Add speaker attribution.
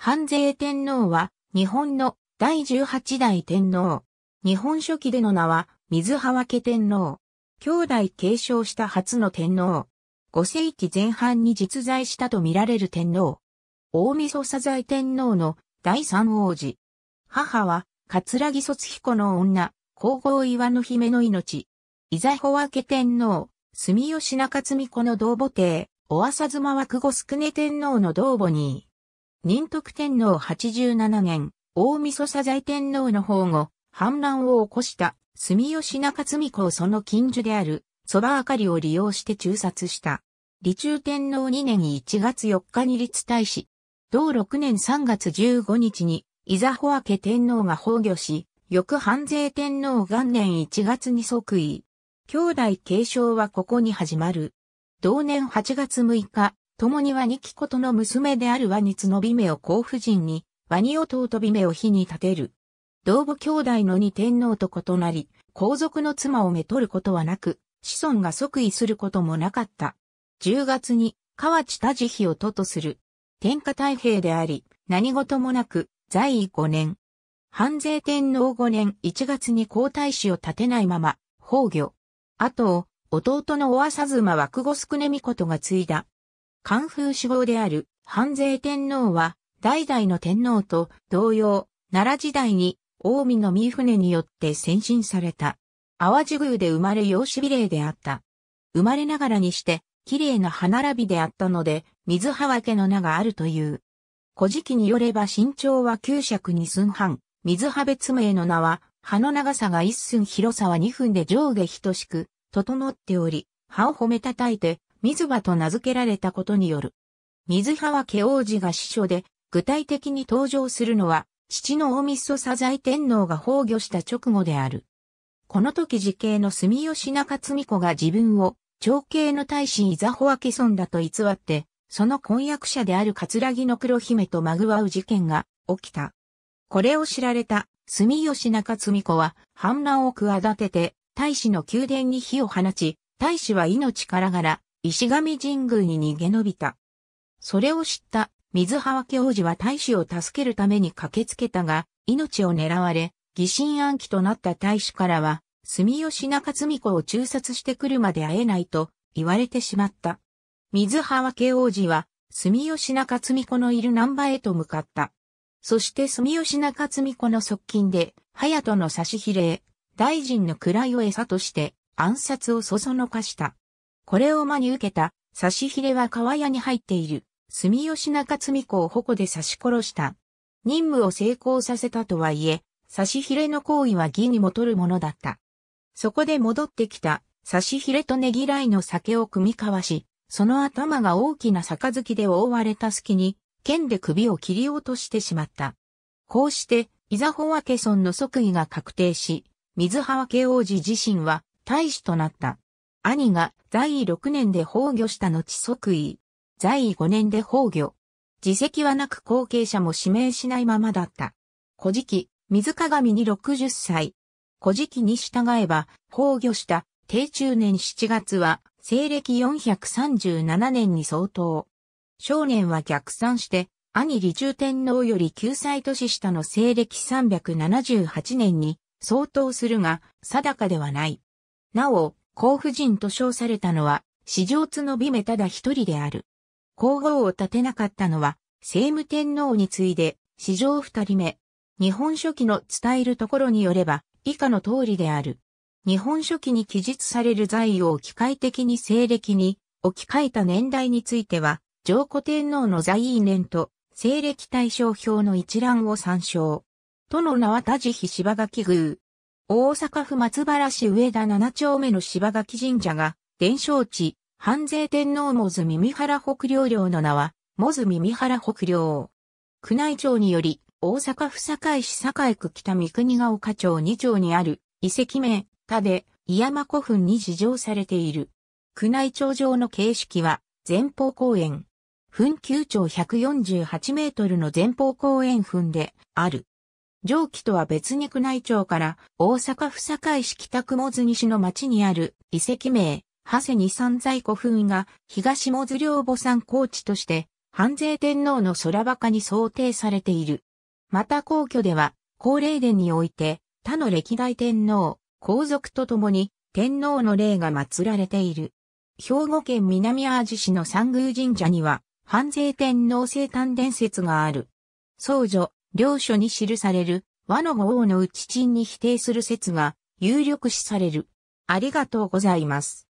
Speaker 1: 半税天皇は、日本の第十八代天皇。日本初期での名は、水葉家天皇。兄弟継承した初の天皇。五世紀前半に実在したと見られる天皇。大晦佐在天皇の第三王子。母は、桂木卒彦の女、皇后岩の姫の命。伊座保明天皇、住吉中積子の同母帝、お浅妻は久保宿根天皇の同母に。仁徳天皇87年、大晦佐在天皇の保護、反乱を起こした住吉中積子をその近所である、蕎麦明かりを利用して中殺した。李中天皇2年1月4日に立大使。同6年3月15日に、伊沢穂明天皇が崩御し、翌半税天皇元年1月に即位。兄弟継承はここに始まる。同年8月6日、共にワニキことの娘であるワニツの美名を甲夫人に、ワニオトウ美名を火に立てる。同母兄弟の二天皇と異なり、皇族の妻をめとることはなく、子孫が即位することもなかった。10月に、河内田慈悲を都とする。天下太平であり、何事もなく、在位5年。半税天皇5年1月に皇太子を立てないまま、崩御。あと、弟の尾浅妻は久保宿根美ことが継いだ。関風志望である半税天皇は、代々の天皇と同様、奈良時代に、近江の三船によって先進された。淡路宮で生まれ養子美麗であった。生まれながらにして、綺麗な歯並びであったので、水葉分けの名があるという。古事記によれば身長は9尺2寸半、水葉別名の名は、歯の長さが1寸広さは2分で上下等しく、整っており、歯を褒めたたいて、水葉と名付けられたことによる。水葉家王子が師匠で、具体的に登場するのは、父の大密祖佐財天皇が崩御した直後である。この時時系の住吉中津美子が自分を、長兄の大臣伊沢保明ケだと偽って、その婚約者である葛城の黒姫とまぐわう事件が起きた。これを知られた住吉中津美子は反乱を企てて、大使の宮殿に火を放ち、大使は命からがら、石神神宮に逃げ延びた。それを知った水はわけ王子は大使を助けるために駆けつけたが、命を狙われ、疑心暗鬼となった大使からは、住吉中津子を中殺してくるまで会えないと言われてしまった。水はわけ王子は、住吉中津子のいる南波へと向かった。そして住吉中津子の側近で、隼人の差し比例、大臣の位を餌として暗殺をそそのかした。これを真に受けた、差しひれは川屋に入っている、住吉中積子を矛で刺し殺した。任務を成功させたとはいえ、差しひれの行為は義にもとるものだった。そこで戻ってきた、差しひれとねぎらいの酒を組み交わし、その頭が大きな杯で覆われた隙に、剣で首を切り落としてしまった。こうして、伊ザホワケ村の即位が確定し、水はわけ王子自身は大使となった。兄が在位6年で崩御した後即位。在位5年で崩御。自責はなく後継者も指名しないままだった。古事記、水鏡に60歳。古事記に従えば、崩御した、定中年7月は、西暦437年に相当。少年は逆算して、兄李中天皇より9歳年下の西暦378年に相当するが、定かではない。なお、甲府人と称されたのは、史上津の美めただ一人である。皇后を立てなかったのは、聖武天皇に次いで、史上二人目。日本書紀の伝えるところによれば、以下の通りである。日本書紀に記述される在位を機械的に西暦に置き換えた年代については、上古天皇の在位年と西暦対象表の一覧を参照。との名は田地比芝垣宮。大阪府松原市上田7丁目の芝垣神社が、伝承地、半税天皇モズ耳原北領領の名は、モズ耳原北領。宮内庁により、大阪府堺市堺区北三国ヶ丘町2丁にある、遺跡名、田で、伊山古墳に事情されている。宮内庁上の形式は、前方公園。墳9町148メートルの前方公園墳で、ある。上記とは別に宮内庁から大阪府堺市北雲津西の町にある遺跡名、長谷二三在古墳が東門津領母山高地として半税天皇の空鹿に想定されている。また皇居では、高霊殿において他の歴代天皇、皇族と共に天皇の霊が祀られている。兵庫県南淡路市の三宮神社には、半税天皇生誕伝説がある。僧女、両書に記される和の五王の内鎮に否定する説が有力視される。ありがとうございます。